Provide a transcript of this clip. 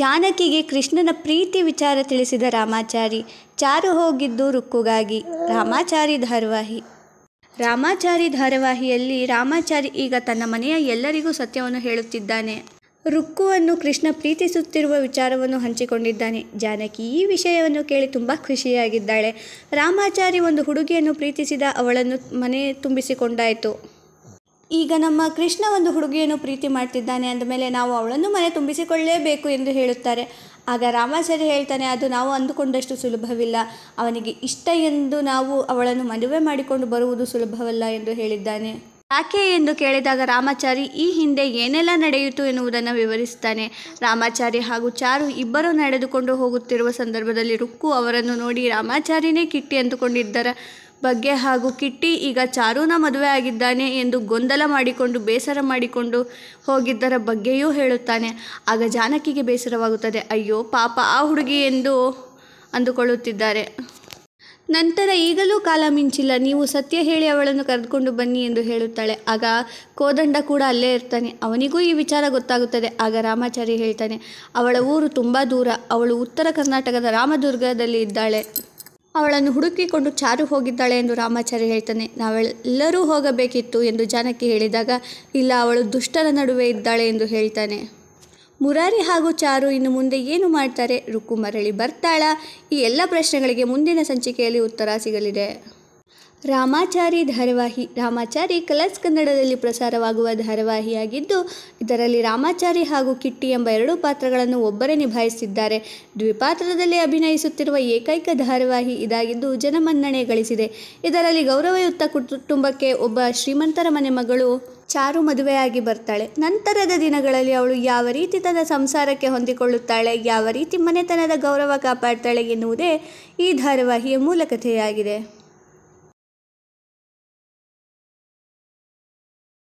ಜಾನಕಿಗೆ ಕೃಷ್ಣನ ಪ್ರೀತಿ ವಿಚಾರ ತಿಳಿಸಿದ ರಾಮಾಚಾರಿ ಚಾರು ಹೋಗಿದ್ದು ರುಕ್ಕುಗಾಗಿ ರಾಮಾಚಾರಿ ಧಾರವಾಹಿ ರಾಮಾಚಾರಿ ಧಾರಾವಾಹಿಯಲ್ಲಿ ರಾಮಾಚಾರಿ ಈಗ ತನ್ನ ಮನೆಯ ಎಲ್ಲರಿಗೂ ಸತ್ಯವನ್ನು ಹೇಳುತ್ತಿದ್ದಾನೆ ರುಕ್ಕುವನ್ನು ಕೃಷ್ಣ ಪ್ರೀತಿಸುತ್ತಿರುವ ವಿಚಾರವನ್ನು ಹಂಚಿಕೊಂಡಿದ್ದಾನೆ ಜಾನಕಿ ಈ ವಿಷಯವನ್ನು ಕೇಳಿ ತುಂಬ ಖುಷಿಯಾಗಿದ್ದಾಳೆ ರಾಮಾಚಾರಿ ಒಂದು ಹುಡುಗಿಯನ್ನು ಪ್ರೀತಿಸಿದ ಅವಳನ್ನು ಮನೆ ತುಂಬಿಸಿಕೊಂಡಾಯಿತು ಈಗ ನಮ್ಮ ಕೃಷ್ಣ ಒಂದು ಹುಡುಗಿಯನ್ನು ಪ್ರೀತಿ ಮಾಡ್ತಿದ್ದಾನೆ ಅಂದಮೇಲೆ ನಾವು ಅವಳನ್ನು ಮನೆ ತುಂಬಿಸಿಕೊಳ್ಳಲೇಬೇಕು ಎಂದು ಹೇಳುತ್ತಾರೆ ಆಗ ರಾಮಾಚಾರ್ಯ ಹೇಳ್ತಾನೆ ಅದು ನಾವು ಅಂದುಕೊಂಡಷ್ಟು ಸುಲಭವಿಲ್ಲ ಅವನಿಗೆ ಇಷ್ಟ ಎಂದು ನಾವು ಅವಳನ್ನು ಮದುವೆ ಮಾಡಿಕೊಂಡು ಬರುವುದು ಸುಲಭವಲ್ಲ ಎಂದು ಹೇಳಿದ್ದಾನೆ ಯಾಕೆ ಎಂದು ಕೇಳಿದಾಗ ರಾಮಾಚಾರಿ ಈ ಹಿಂದೆ ಏನೆಲ್ಲ ನಡೆಯಿತು ಎನ್ನುವುದನ್ನು ವಿವರಿಸ್ತಾನೆ ರಾಮಾಚಾರಿ ಹಾಗೂ ಚಾರು ಇಬ್ಬರು ನಡೆದುಕೊಂಡು ಹೋಗುತ್ತಿರುವ ಸಂದರ್ಭದಲ್ಲಿ ರುಕ್ಕು ಅವರನ್ನು ನೋಡಿ ರಾಮಾಚಾರಿನೇ ಕಿಟ್ಟಿ ಅಂದುಕೊಂಡಿದ್ದರ ಬಗ್ಗೆ ಹಾಗೂ ಕಿಟ್ಟಿ ಈಗ ಚಾರೂನ ಮದುವೆ ಆಗಿದ್ದಾನೆ ಎಂದು ಗೊಂದಲ ಮಾಡಿಕೊಂಡು ಬೇಸರ ಮಾಡಿಕೊಂಡು ಹೋಗಿದ್ದರ ಬಗ್ಗೆಯೂ ಹೇಳುತ್ತಾನೆ ಆಗ ಜಾನಕಿಗೆ ಬೇಸರವಾಗುತ್ತದೆ ಅಯ್ಯೋ ಪಾಪ ಆ ಹುಡುಗಿ ಎಂದು ಅಂದುಕೊಳ್ಳುತ್ತಿದ್ದಾರೆ ನಂತರ ಈಗಲೂ ಕಾಲ ಮಿಂಚಿಲ್ಲ ನೀವು ಸತ್ಯ ಹೇಳಿ ಅವಳನ್ನು ಕರೆದುಕೊಂಡು ಬನ್ನಿ ಎಂದು ಹೇಳುತ್ತಾಳೆ ಆಗ ಕೋದಂಡ ಕೂಡ ಅಲ್ಲೇ ಇರ್ತಾನೆ ಅವನಿಗೂ ಈ ವಿಚಾರ ಗೊತ್ತಾಗುತ್ತದೆ ಆಗ ರಾಮಾಚಾರಿ ಹೇಳ್ತಾನೆ ಅವಳ ಊರು ತುಂಬ ದೂರ ಅವಳು ಉತ್ತರ ಕರ್ನಾಟಕದ ರಾಮದುರ್ಗದಲ್ಲಿ ಇದ್ದಾಳೆ ಅವಳನ್ನು ಹುಡುಕಿಕೊಂಡು ಚಾರು ಹೋಗಿದ್ದಾಳೆ ಎಂದು ರಾಮಾಚಾರ್ಯ ಹೇಳ್ತಾನೆ ನಾವೆಲ್ಲರೂ ಹೋಗಬೇಕಿತ್ತು ಎಂದು ಜಾನಕಿ ಹೇಳಿದಾಗ ಇಲ್ಲ ಅವಳು ದುಷ್ಟರ ನಡುವೆ ಇದ್ದಾಳೆ ಎಂದು ಹೇಳ್ತಾನೆ ಮುರಾರಿ ಹಾಗೂ ಚಾರು ಇನ್ನು ಮುಂದೆ ಏನು ಮಾಡ್ತಾರೆ ರುಕ್ಕು ಮರಳಿ ಬರ್ತಾಳ ಈ ಎಲ್ಲ ಪ್ರಶ್ನೆಗಳಿಗೆ ಮುಂದಿನ ಸಂಚಿಕೆಯಲ್ಲಿ ಉತ್ತರ ಸಿಗಲಿದೆ ರಾಮಾಚಾರಿ ಧಾರಾವಾಹಿ ರಾಮಾಚಾರಿ ಕಲರ್ಸ್ ಕನ್ನಡದಲ್ಲಿ ಪ್ರಸಾರವಾಗುವ ಧಾರಾವಾಹಿಯಾಗಿದ್ದು ಇದರಲ್ಲಿ ರಾಮಾಚಾರಿ ಹಾಗೂ ಕಿಟ್ಟಿ ಎಂಬ ಎರಡೂ ಪಾತ್ರಗಳನ್ನು ಒಬ್ಬರೇ ನಿಭಾಯಿಸಿದ್ದಾರೆ ದ್ವಿಪಾತ್ರದಲ್ಲಿ ಅಭಿನಯಿಸುತ್ತಿರುವ ಏಕೈಕ ಧಾರಾವಾಹಿ ಇದಾಗಿದ್ದು ಜನಮನ್ನಣೆ ಗಳಿಸಿದೆ ಇದರಲ್ಲಿ ಗೌರವಯುತ ಕುಟುಂಬಕ್ಕೆ ಒಬ್ಬ ಶ್ರೀಮಂತರ ಮನೆ ಮಗಳು ಚಾರು ಮದುವೆಯಾಗಿ ಬರ್ತಾಳೆ ನಂತರದ ದಿನಗಳಲ್ಲಿ ಅವಳು ಯಾವ ರೀತಿ ತನ್ನ ಸಂಸಾರಕ್ಕೆ ಹೊಂದಿಕೊಳ್ಳುತ್ತಾಳೆ ಯಾವ ರೀತಿ ಮನೆತನದ ಗೌರವ ಕಾಪಾಡ್ತಾಳೆ ಎನ್ನುವುದೇ ಈ ಧಾರಾವಾಹಿಯ ಮೂಲ ಕಥೆಯಾಗಿದೆ